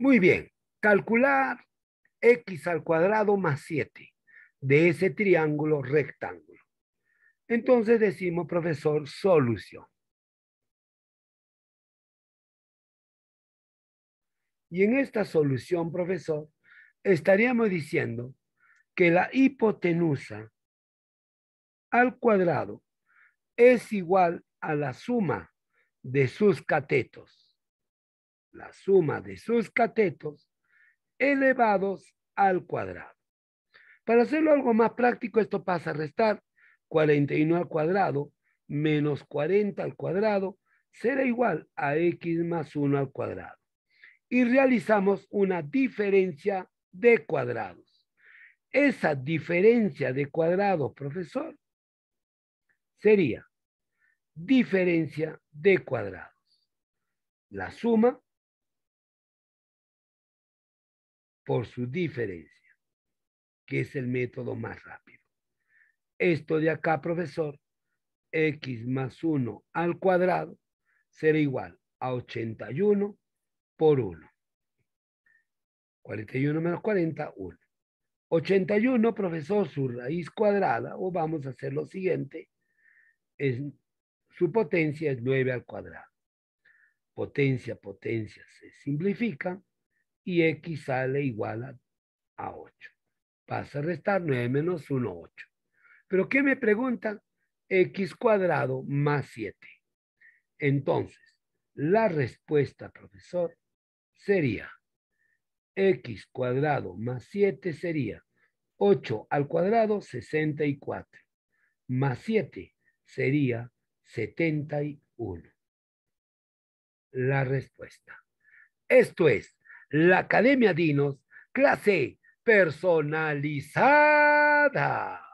Muy bien, calcular x al cuadrado más 7 de ese triángulo rectángulo. Entonces decimos, profesor, solución. Y en esta solución, profesor, estaríamos diciendo que la hipotenusa al cuadrado es igual a la suma de sus catetos la suma de sus catetos elevados al cuadrado. Para hacerlo algo más práctico, esto pasa a restar 41 al cuadrado menos 40 al cuadrado será igual a x más 1 al cuadrado. Y realizamos una diferencia de cuadrados. Esa diferencia de cuadrados, profesor, sería diferencia de cuadrados. La suma por su diferencia, que es el método más rápido. Esto de acá, profesor, x más 1 al cuadrado será igual a 81 por 1. 41 menos 40, 1. 81, profesor, su raíz cuadrada, o vamos a hacer lo siguiente, es, su potencia es 9 al cuadrado. Potencia, potencia, se simplifica y x sale igual a, 8. Pasa a restar 9 menos 1, 8. Pero ¿qué me preguntan? x cuadrado más 7. Entonces, la respuesta, profesor, sería x cuadrado más 7 sería 8 al cuadrado, 64, más 7 sería 71. La respuesta. Esto es la Academia Dinos, clase personalizada.